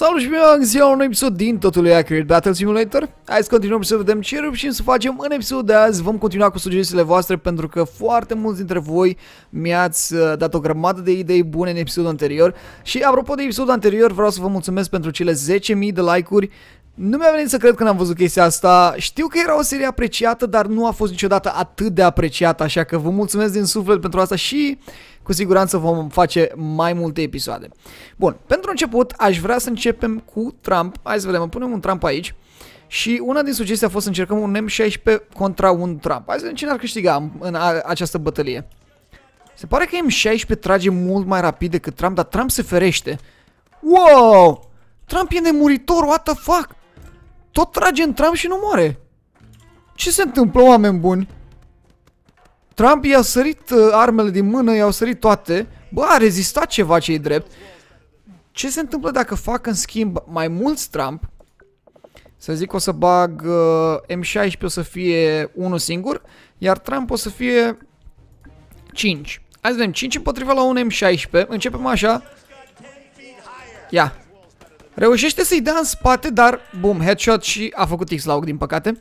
Salut și bine ziua un episod din totul lui Accurate Battle Simulator. Hai să continuăm să vedem ce reușim să facem în episodul de azi. Vom continua cu sugestiile voastre pentru că foarte mulți dintre voi mi-ați uh, dat o grămadă de idei bune în episodul anterior. Și apropo de episodul anterior vreau să vă mulțumesc pentru cele 10.000 de like-uri nu mi-a venit să cred că n-am văzut chestia asta. Știu că era o serie apreciată, dar nu a fost niciodată atât de apreciată, așa că vă mulțumesc din suflet pentru asta și cu siguranță vom face mai multe episoade. Bun, pentru început aș vrea să începem cu Trump. Hai să vedem, punem un Trump aici. Și una din sugestii a fost să încercăm un M16 contra un Trump. Hai să vedem cine ar câștiga în această bătălie. Se pare că M16 trage mult mai rapid decât Trump, dar Trump se ferește. Wow! Trump e nemuritor, what the fuck? Tot trage în Trump și nu moare. Ce se întâmplă, oameni buni? Trump i-a sărit uh, armele din mână, i-au sărit toate. Bă, a rezistat ceva ce drept. Ce se întâmplă dacă fac în schimb mai mulți Trump? Să zic o să bag uh, M16 o să fie unul singur, iar Trump o să fie 5. Hai să vedem, 5 împotriva la un M16. Începem așa. Ia. Reușește să-i dea în spate, dar, bum, headshot și a făcut X-Laug, din păcate.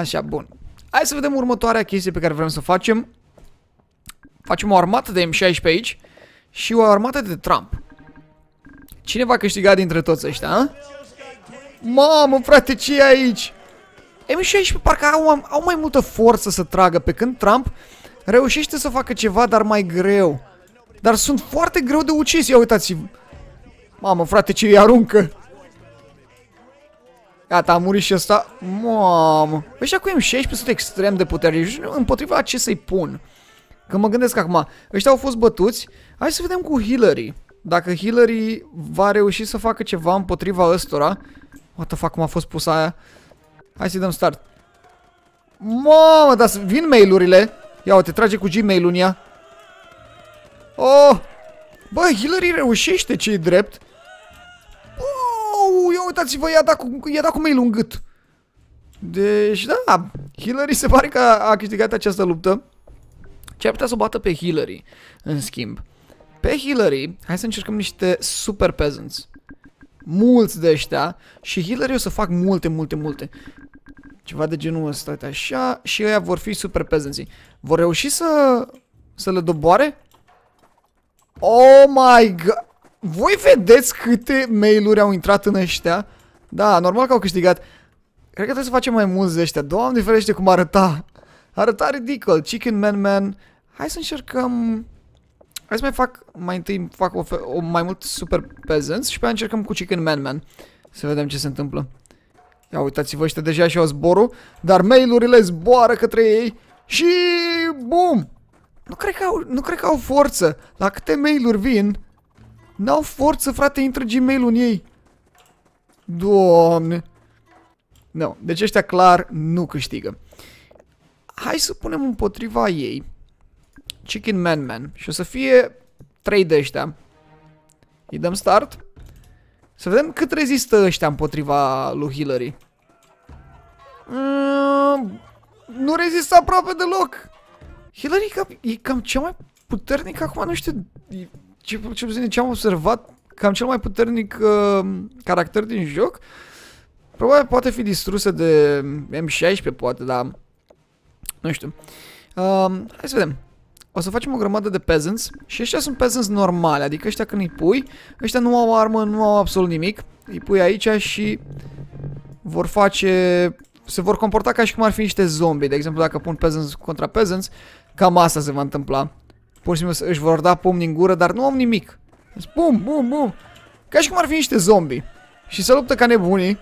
Așa, bun. Hai să vedem următoarea chestie pe care vrem să o facem. Facem o armată de M16 aici și o armată de Trump. Cine va câștiga dintre toți ăștia, a? Mamă, frate, ce e aici? M16 parcă au, au mai multă forță să tragă, pe când Trump reușește să facă ceva, dar mai greu. Dar sunt foarte greu de ucis, ia uitați -vă. Mamă, frate, ce îi aruncă! Gata, a murit și ăsta. Mamă. Păi acum e un 16 extrem de puternic. Împotriva ce să-i pun? Când mă gândesc acum, ăștia au fost bătuți. Hai să vedem cu Hillary. Dacă Hillary va reuși să facă ceva împotriva ăstora. What the fuck, cum a fost pus aia? Hai să-i dăm start. Mamă, dar vin mail-urile. Ia uite, trage cu Gmail-ul în ea. Oh! Bă, Hillary reușește ce i drept uitați-vă, i-a dat, i-a dat cu mail în gât. Deci, da, Hillary se pare că a, a câștigat această luptă. Ce ar putea să o bată pe Hillary, în schimb. Pe Hillary, hai să încercăm niște super peasants. Mulți de ăștia și Hillary o să fac multe, multe, multe. Ceva de genul ăsta, uite așa, și ăia vor fi super peasants. Vor reuși să, să le doboare? Oh my god! Voi vedeți câte mail-uri au intrat în ăștia? Da, normal că au câștigat. Cred că trebuie să facem mai mulți de ăștia. Doamne ferește cum arăta. Arăta ridicol. Chicken Man Man. Hai să încercăm... Hai să mai fac... Mai întâi fac o, o mai mult Super Peasants și pe aia încercăm cu Chicken Man Man. Să vedem ce se întâmplă. Ia uitați-vă ăștia deja și au zborul. Dar mail-urile zboară către ei. Și... Bum! Nu cred că au, nu cred că au forță. La câte mail-uri vin... N-au forță, frate, intră Gmail-ul în ei. Doamne. Nu, no, deci ăștia clar nu câștigă. Hai să punem împotriva ei Chicken Man Man și o să fie 3 de ăștia. Îi dăm start. Să vedem cât rezistă ăștia împotriva lui Hillary. Mm, nu rezistă aproape deloc. Hillary e cam, e cam cea mai puternică acum, nu știu, ce, ce ce, ce am observat, cam cel mai puternic uh, caracter din joc, probabil poate fi distrusă de M16, poate, dar nu știu. Uh, hai să vedem. O să facem o grămadă de peasants și ăștia sunt peasants normale, adică ăștia când îi pui, ăștia nu au armă, nu au absolut nimic. Îi pui aici și vor face... Se vor comporta ca și cum ar fi niște zombie, de exemplu dacă pun peasants contra peasants, cam asta se va întâmpla pur și simplu își vor da pumn în gură, dar nu am nimic. Deci, bum, bum, bum. Ca și cum ar fi niște zombie. Și se luptă ca nebunii.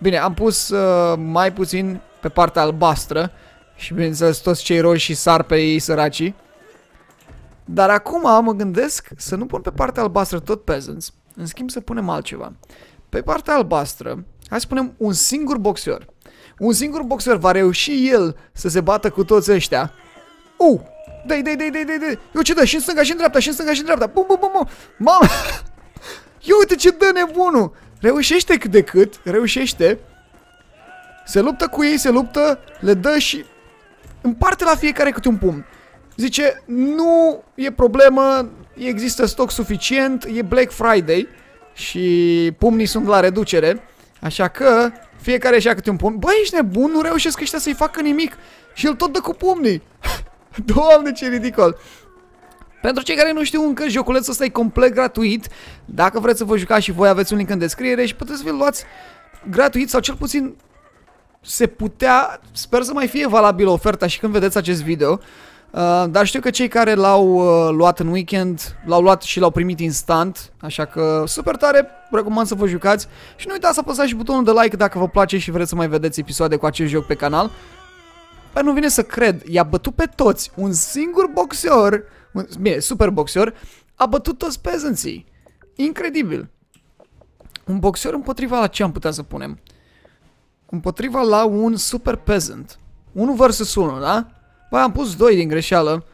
Bine, am pus uh, mai puțin pe partea albastră. Și bineînțeles toți cei roși și sar pe ei săracii. Dar acum mă gândesc să nu pun pe partea albastră tot peasants. În schimb să punem altceva. Pe partea albastră, hai să punem un singur boxer. Un singur boxer va reuși el să se bată cu toți ăștia. Uh! Dai, dai, dai, dai, dai, dai. da, și în stânga și în dreapta, și în stânga și în dreapta. Bum, bum, bum, bum. Mamă! Ia uite ce dă nebunul! Reușește cât de cât, reușește. Se luptă cu ei, se luptă, le dă și împarte la fiecare câte un pumn. Zice, nu e problemă, există stoc suficient, e Black Friday și pumnii sunt la reducere, așa că fiecare și-a câte un pumn. Băi, ești nebun, nu reușesc ăștia să-i facă nimic și el tot dă cu pumnii. Doamne, ce ridicol! Pentru cei care nu știu încă, joculețul ăsta e complet gratuit. Dacă vreți să vă jucați și voi, aveți un link în descriere și puteți să vi-l luați gratuit sau cel puțin se putea, sper să mai fie valabilă oferta și când vedeți acest video. Uh, dar știu că cei care l-au uh, luat în weekend, l-au luat și l-au primit instant, așa că super tare, recomand să vă jucați și nu uitați să apăsați și butonul de like dacă vă place și vreți să mai vedeți episoade cu acest joc pe canal. Bă, nu vine să cred, i-a bătut pe toți. Un singur boxer, un, bine, super boxer, a bătut toți peasantții. Incredibil. Un boxer împotriva la ce am putea să punem? Împotriva la un super peasant. 1 vs 1, da? Bă, am pus 2 din greșeală.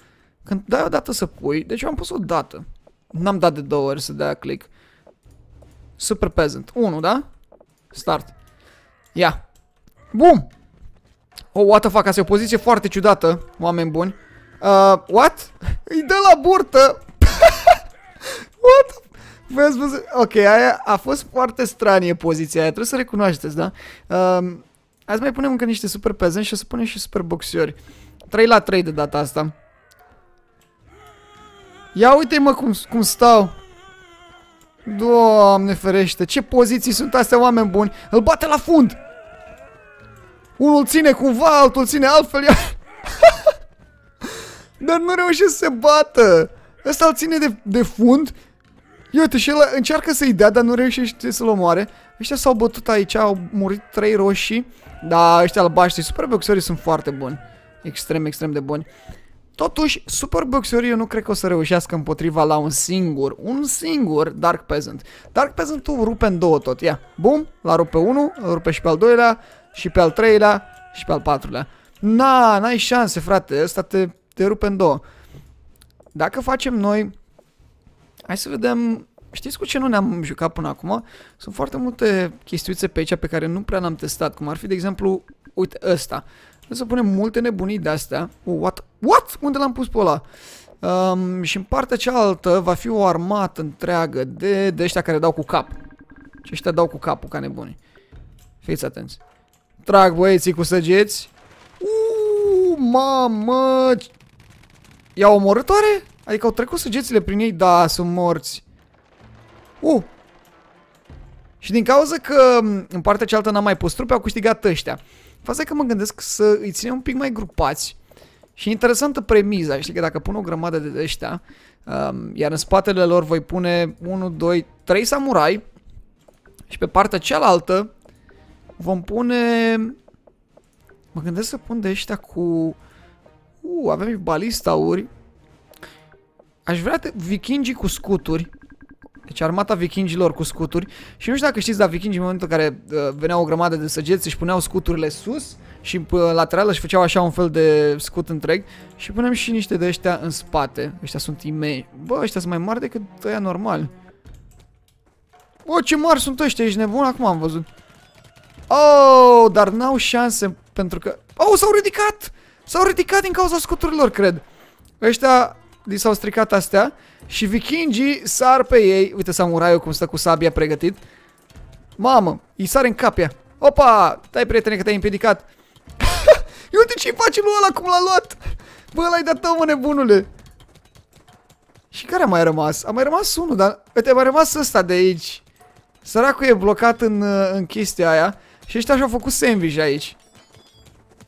Când dai o dată să pui, deci eu am pus o dată. N-am dat de două ori să dea click. Super peasant. 1, da? Start. Ia. Bum! Oh, what the fuck, asta e o poziție foarte ciudată, oameni buni. Uh, what? Îi dă la burtă! what? V-ați Ok, aia a fost foarte stranie poziția aia, trebuie să recunoașteți, da? Uh, azi mai punem încă niște super peasant și o să punem și super boxiori. 3 la 3 de data asta. Ia uite mă cum, cum stau. Doamne ferește, ce poziții sunt astea oameni buni. Îl bate la fund! Unul ține cumva, altul ține altfel. Ia... Dar nu reușește să se bată. Ăsta îl ține de, de fund. Ia uite și el încearcă să-i dea, dar nu reușește să-l omoare. Ăștia s-au bătut aici, au murit trei roșii. Da, ăștia albaștri, superboxerii sunt foarte buni. Extrem, extrem de buni. Totuși, superboxerii eu nu cred că o să reușească împotriva la un singur, un singur Dark Peasant. Dark Peasant-ul rupe în două tot, ia. Bum, la rupe unul, rupe și pe al doilea, și pe al treilea și pe al patrulea. Na, n-ai șanse, frate, ăsta te, te rupe în două. Dacă facem noi, hai să vedem, știți cu ce nu ne-am jucat până acum? Sunt foarte multe chestiuțe pe aici pe care nu prea n-am testat, cum ar fi, de exemplu, uite ăsta. Trebuie să punem multe nebunii de-astea. Oh, what? What? Unde l-am pus pe ăla? Um, și în partea cealaltă va fi o armată întreagă de, de ăștia care dau cu cap. Și ăștia dau cu capul ca nebuni. Fiți atenți. Trag băieții cu săgeți. Uuu, mamă! I-au omorât Adică au trecut săgețile prin ei? Da, sunt morți. uuu uh. Și din cauza că în partea cealaltă n-am mai pus trupe, au câștigat ăștia. Faza că mă gândesc să îi ținem un pic mai grupați. Și interesantă premiza, știi că dacă pun o grămadă de ăștia, um, iar în spatele lor voi pune 1, 2, 3 samurai și pe partea cealaltă Vom pune... Mă gândesc să pun de ăștia cu... Uh, avem și balistauri. Aș vrea te... vikingii cu scuturi. Deci armata vikingilor cu scuturi. Și nu știu dacă știți, dar vikingii în momentul în care uh, veneau o grămadă de săgeți, își puneau scuturile sus și uh, lateral și făceau așa un fel de scut întreg. Și punem și niște de ăștia în spate. Ăștia sunt imei. Bă, ăștia sunt mai mari decât ăia normal. Bă, ce mari sunt ăștia, ești nebun? Acum am văzut. Oh, dar n-au șanse pentru că... Oh, s-au ridicat! S-au ridicat din cauza scuturilor, cred. Ăștia li s-au stricat astea și vikingii sar pe ei. Uite samuraiul cum stă cu sabia pregătit. Mamă, îi sare în capia. Opa, dai prietene că te-ai împiedicat. uite ce-i face lui ăla cum l-a luat. Bă, l-ai dat tău, mă, nebunule. Și care a mai rămas? A mai rămas unul, dar... Uite, a mai rămas ăsta de aici. Săracul e blocat în, în chestia aia. Și ăștia și-au făcut sandwich aici.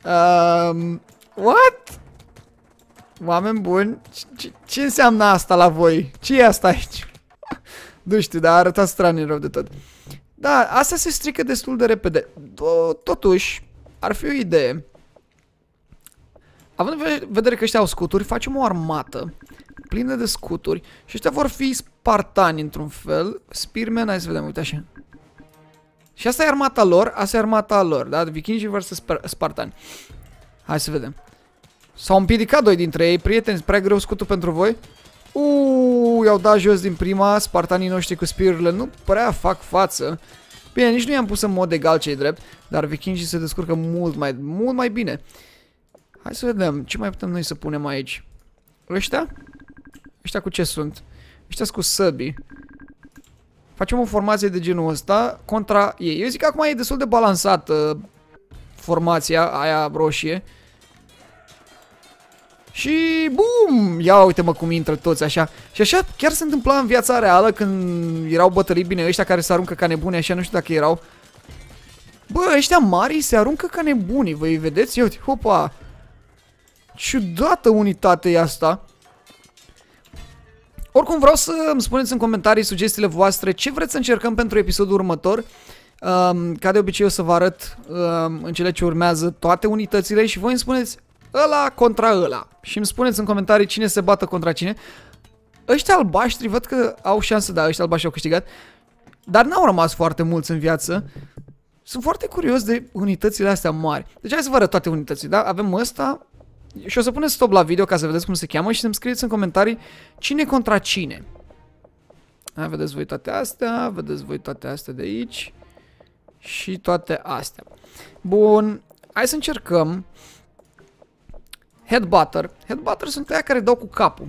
Um, what? Oameni buni, ce, ce înseamnă asta la voi? ce e asta aici? nu știu, dar arăta straniu rău de tot. Da, asta se strică destul de repede. Totuși, ar fi o idee. Având în vedere că ăștia au scuturi, facem o armată plină de scuturi și ăștia vor fi spartani într-un fel. Spearman, hai să vedem, uite așa. Și asta e armata lor, asta e armata lor, da? Vikingii vs. Spartani. Hai să vedem. S-au împiedicat doi dintre ei, prieteni, prea greu scutul pentru voi. Uuu, i-au dat jos din prima, spartanii noștri cu spirurile nu prea fac față. Bine, nici nu i-am pus în mod egal cei drept, dar vikingii se descurcă mult mai, mult mai bine. Hai să vedem, ce mai putem noi să punem aici? Ăștia? Ăștia cu ce sunt? Ăștia cu săbii. Facem o formație de genul ăsta contra ei. Eu zic că acum e destul de balansată uh, formația aia roșie. Și bum! Ia uite-mă cum intră toți așa. Și așa chiar se întâmpla în viața reală când erau bătălii bine ăștia care se aruncă ca nebune așa, nu știu dacă erau. Bă, ăștia mari se aruncă ca nebunii, voi vedeți? Ia uite, hopa! Ciudată unitate e asta. Oricum vreau să îmi spuneți în comentarii sugestiile voastre ce vreți să încercăm pentru episodul următor. Um, ca de obicei o să vă arăt um, în cele ce urmează toate unitățile și voi îmi spuneți ăla contra ăla. Și îmi spuneți în comentarii cine se bată contra cine. Ăștia albaștri văd că au șansă, da, ăștia albaștri au câștigat. Dar n-au rămas foarte mulți în viață. Sunt foarte curios de unitățile astea mari. Deci hai să vă arăt toate unitățile, da? Avem ăsta, și o să puneți stop la video ca să vedeți cum se cheamă și să-mi scrieți în comentarii cine contra cine. A, vedeți voi toate astea, vedeți voi toate astea de aici și toate astea. Bun, hai să încercăm Headbutter. Headbutter sunt aia care dau cu capul.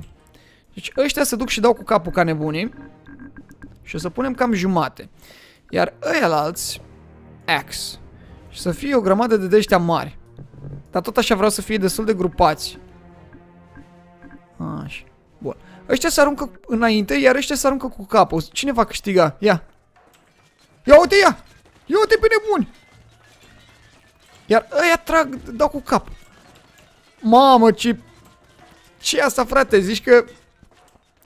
Deci ăștia se duc și dau cu capul ca nebunii. Și o să punem cam jumate. Iar ăia alți Axe. Și să fie o grămadă de deștea mari. Dar tot așa vreau să fie destul de grupați. Așa. Bun. Ăștia se aruncă înainte, iar ăștia se aruncă cu capul. Cine va câștiga? Ia. Ia uite, ia! Ia uite pe nebuni! Iar ăia trag, dau cu cap. Mamă, ce... ce asta, frate? Zici că...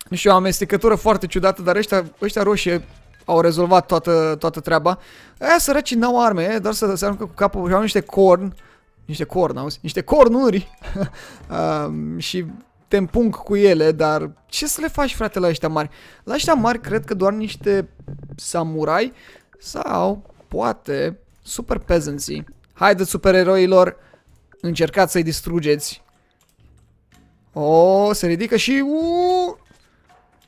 Nu știu, o amestecătură foarte ciudată, dar ăștia, ăștia roșie au rezolvat toată, toată treaba. Aia săracii n-au arme, doar să se aruncă cu capul și au niște corn. Uh, niște auzi? niște cornuri uh, și te împung cu ele, dar ce să le faci frate la ăștia mari? La ăștia mari cred că doar niște samurai sau poate super peasantry. Haideți supereroilor, încercați să-i distrugeți. O, oh, se ridică și... uuuu.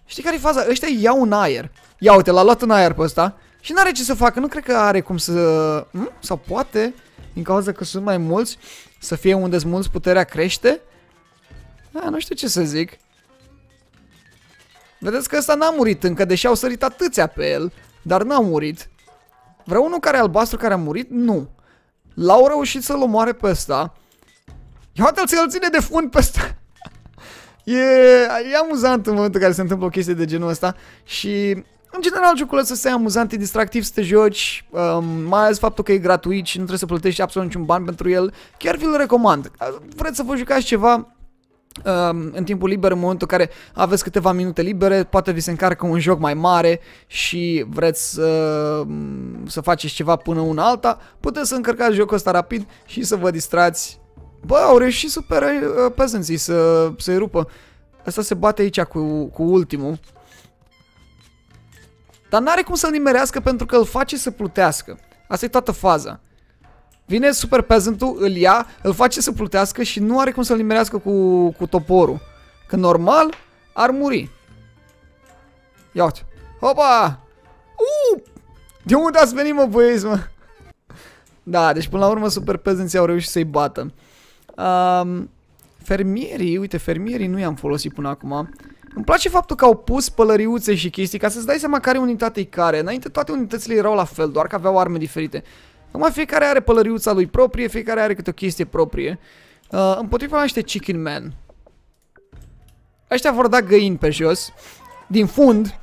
Știi care e faza? Ăștia iau un aer. Ia uite, l-a luat în aer pe ăsta. Și n-are ce să facă, nu cred că are cum să... Hmm? Sau poate din cauza că sunt mai mulți, să fie unde sunt mulți puterea crește? A, nu știu ce să zic. Vedeți că ăsta n-a murit încă, deși au sărit atâția pe el, dar n-a murit. Vreau unul care albastru care a murit? Nu. L-au reușit să-l omoare pe ăsta. Ia uite-l să-l ține de fund pe ăsta. E, e amuzant în momentul în care se întâmplă o chestie de genul ăsta și în general, jocul ăsta este amuzant, e distractiv să te joci, um, mai ales faptul că e gratuit și nu trebuie să plătești absolut niciun ban pentru el. Chiar vi-l recomand. Vreți să vă jucați ceva, um, în timpul liber, în momentul în care aveți câteva minute libere, poate vi se încarcă un joc mai mare și vreți să, um, să faceți ceva până una alta, puteți să încărcați jocul ăsta rapid și să vă distrați. Bă, au reușit super uh, peasantții să, să-i rupă. Asta se bate aici cu, cu ultimul. Dar n-are cum să-l nimerească pentru că îl face să plutească. Asta e toată faza. Vine super peasant îl ia, îl face să plutească și nu are cum să-l nimerească cu, cu toporul. Că normal ar muri. Ia uite. Hopa! Uh! De unde ați venit, mă, băieți, mă? Da, deci până la urmă super peasants au reușit să-i bată. Um, fermierii, uite, fermierii nu i-am folosit până acum. Îmi place faptul că au pus pălăriuțe și chestii ca să-ți dai seama care unitate e care. Înainte toate unitățile erau la fel, doar că aveau arme diferite. Acum fiecare are pălăriuța lui proprie, fiecare are câte o chestie proprie. Uh, împotriva la niște Chicken Man. Ăștia vor da găini pe jos. Din fund.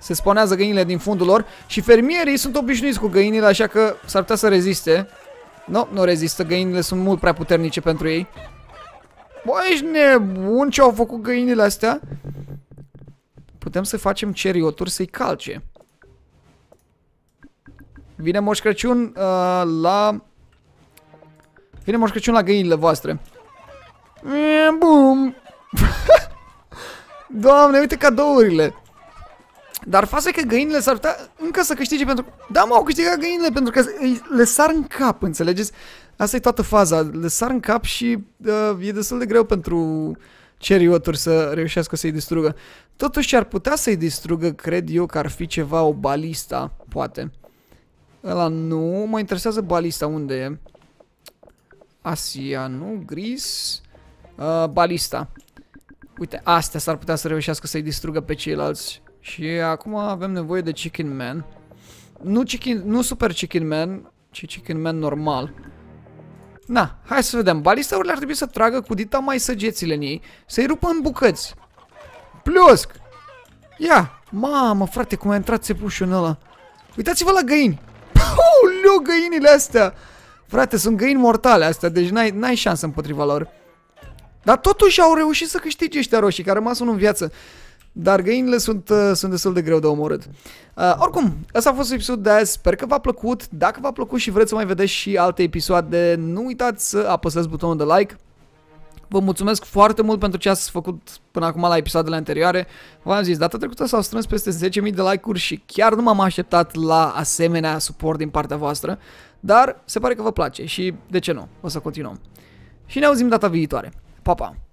Se sponează găinile din fundul lor. Și fermierii sunt obișnuiți cu găinile, așa că s-ar putea să reziste. Nu, no, nu rezistă. Găinile sunt mult prea puternice pentru ei. Bă, ești nebun ce au făcut găinile astea? Putem să facem cerioturi să-i calce. Vine Moș Crăciun uh, la... Vine Moș Crăciun la găinile voastre. bum! Doamne, uite cadourile! Dar faza că găinile s-ar putea încă să câștige pentru... Da, mă, au câștigat găinile pentru că le sar în cap, înțelegeți? Asta e toată faza. Le sar în cap și uh, e destul de greu pentru cerioturi să reușească să-i distrugă. Totuși ar putea să-i distrugă, cred eu, că ar fi ceva, o balista, poate. Ăla nu, mă interesează balista, unde e? Asia, nu? Gris? Uh, balista. Uite, astea s-ar putea să reușească să-i distrugă pe ceilalți. Și acum avem nevoie de Chicken Man. Nu, chicken, nu Super Chicken Man, ci Chicken Man normal. Na, hai să vedem. Balistaurile ar trebui să tragă cu dita mai săgețile în ei, să-i rupă în bucăți. Pliosc! Ia! Mamă, frate, cum a intrat țepușul în ăla. Uitați-vă la găini! Aoleu, găinile astea! Frate, sunt găini mortale astea, deci n-ai șansă împotriva lor. Dar totuși au reușit să câștige ăștia roșii, care a rămas unul în viață. Dar găinile sunt, uh, sunt destul de greu de omorât. Uh, oricum, ăsta a fost episodul de azi. Sper că v-a plăcut. Dacă v-a plăcut și vreți să mai vedeți și alte episoade, nu uitați să apăsați butonul de like. Vă mulțumesc foarte mult pentru ce ați făcut până acum la episoadele anterioare. V-am zis, data trecută s-au strâns peste 10.000 de like-uri și chiar nu m-am așteptat la asemenea suport din partea voastră, dar se pare că vă place și de ce nu, o să continuăm. Și ne auzim data viitoare. Pa, pa!